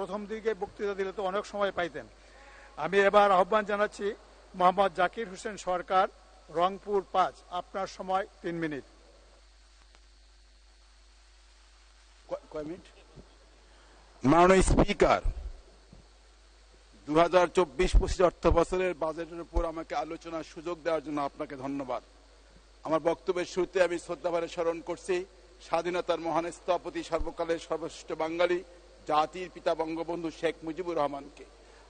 প্রথম দিকে বক্তৃতা দিলে তো অনেক সময় পাইতেন আমি এবার আহ্বান জানাচ্ছি মোহাম্মদ জাকির হোসেন সরকার রংপুর পাঁচ আপনার সময় তিন মিনিট মাননীয় স্পিকার দু হাজার চব্বিশ পঁচিশ অর্থ বছরের বাজেটের উপর আমাকে আলোচনার সুযোগ দেওয়ার জন্য আপনাকে ধন্যবাদ আমার বক্তব্যের শুরুতে আমি শ্রদ্ধাভারে স্মরণ করছি স্বাধীনতার মহান স্থপতি সর্বকালের সর্বশ্রেষ্ঠ বাঙালি জাতির পিতা বঙ্গবন্ধু শেখ মুজিবুর রহমানকে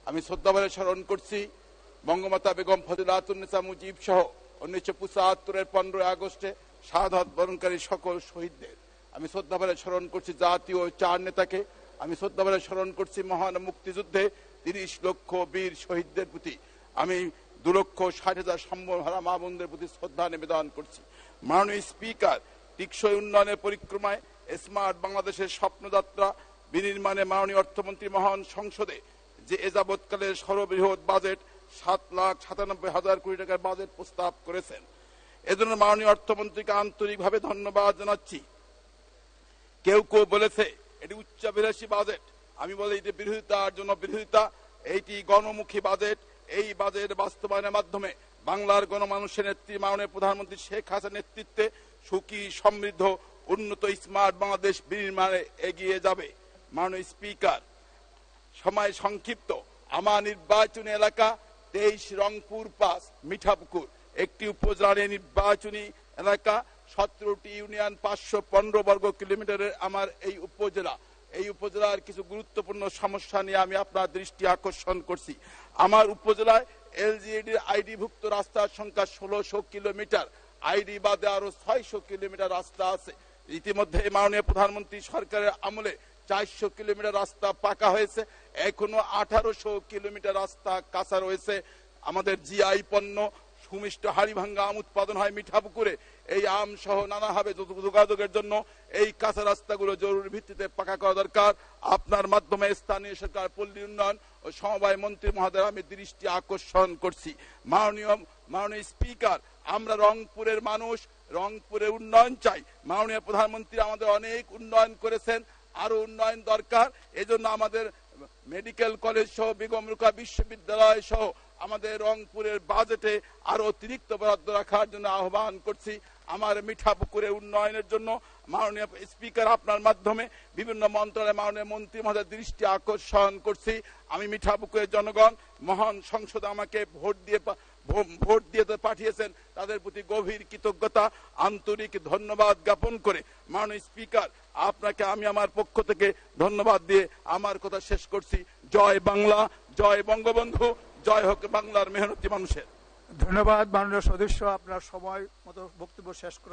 আমি শ্রদ্ধাভাবে স্মরণ করছি বঙ্গমাতা বেগম ফজলাতুন্নেসা মুজিব সহ উনিশশো পঁচাত্তরের পনেরোই আগস্টে শাহাদ বরণকারী সকল শহীদদের আমি শ্রদ্ধাভাবে স্মরণ করছি জাতীয় চার নেতাকে আমি শ্রদ্ধাভাবে স্মরণ করছি মহান মুক্তিযুদ্ধে তিরিশ লক্ষ বীর শহীদদের প্রতি আমি দু লক্ষ ষাট হাজার সম্বরহারা মা বোনদের প্রতি শ্রদ্ধা নিবেদন করছি মাননীয় স্পিকার টিকসই উন্নয়নের পরিক্রমায় স্মার্ট বাংলাদেশের স্বপ্নযাত্রা বিনির্মাণে মাননীয় অর্থমন্ত্রী মহান সংসদে যে এজাবৎকালে সর্ববৃহৎ বাজেট সাত লাখ সাতানব্বই হাজার কোটি টাকার বাজেট প্রস্তাব করেছেন এজন্য মাননীয় অর্থমন্ত্রীকে আন্তরিকভাবে ধন্যবাদ জানাচ্ছি কেউ কেউ বলেছে এটি উচ্চাভিলাষী বাজেট আমি বলি এটি বিরোধিতার জন্য বিরোধিতা এইটি গণমুখী বাজেট এই বাজেট বাস্তবায়নের মাধ্যমে বাংলার গণমানুষের নেত্রী মাননীয় প্রধানমন্ত্রী শেখ হাসান নেতৃত্বে সুখী সমৃদ্ধ উন্নত স্মার্ট বাংলাদেশ বিনির্মাণে এগিয়ে যাবে মাননীয় স্পিকার সময় সংক্ষিপ্ত আমার নির্বাচনী এলাকা তেইশ রংপুর পাস মিঠাপুকুর একটি উপজেলার নির্বাচনী এলাকা সতেরোটি ইউনিয়ন পাঁচশো পনেরো বর্গ কিলোমিটারের আমার এই উপজেলা এই উপজেলার কিছু গুরুত্বপূর্ণ সমস্যা নিয়ে আমি আপনার দৃষ্টি আকর্ষণ করছি আমার উপজেলায় এলজিইডির আইডিভুক্ত রাস্তার সংখ্যা ষোলোশো কিলোমিটার আইডি বাদে আরো ছয়শো কিলোমিটার রাস্তা আছে ইতিমধ্যে মাননীয় প্রধানমন্ত্রী সরকারের আমলে চারশো কিলোমিটার রাস্তা পাকা হয়েছে এখনো আঠারোশো কিলোমিটার রাস্তা কাঁচা রয়েছে আমাদের জিআই পণ্য সুমিষ্ট হাড়িভাঙ্গা আম উৎপাদন হয় মিঠাপুকুরে এই আম সহ নানা হবে যোগাযোগের জন্য এই কাঁচা রাস্তাগুলো জরুরি ভিত্তিতে পাকা করা দরকার আপনার মাধ্যমে স্থানীয় সরকার পল্লী উন্নয়ন ও সমবায় মন্ত্রী মহোদয় আমি দৃষ্টি আকর্ষণ করছি মাননীয় মাননীয় স্পিকার আমরা রংপুরের মানুষ রংপুরে উন্নয়ন চাই মাননীয় প্রধানমন্ত্রী আমাদের অনেক উন্নয়ন করেছেন আরো উন্নয়ন দরকার এজন্য আমাদের মেডিকেল কলেজ সহ বেগম রুকা বিশ্ববিদ্যালয় সহ আমাদের রংপুরের বাজেটে আরো অতিরিক্ত বরাদ্দ রাখার জন্য আহ্বান করছি আমার মিঠাপুকুরে উন্নয়নের জন্য মাননীয় স্পিকার আপনার মাধ্যমে বিভিন্ন মন্ত্রণালয় মাননীয় মন্ত্রী মহোদয় দৃষ্টি আকর্ষণ করছি আমি মিঠাপুকুরের জনগণ মহান সংসদ আমাকে ভোট দিয়ে ভোট দিয়ে পাঠিয়েছেন তাদের প্রতি গভীর কৃতজ্ঞতা আন্তরিক ধন্যবাদ জ্ঞাপন করে মাননীয় স্পিকার আপনাকে আমি আমার পক্ষ থেকে ধন্যবাদ দিয়ে আমার কথা শেষ করছি জয় বাংলা জয় বঙ্গবন্ধু জয় হোক বাংলার মেহনতি মানুষের ধন্যবাদ মাননীয় সদস্য আপনার সময় মতো বক্তব্য শেষ করার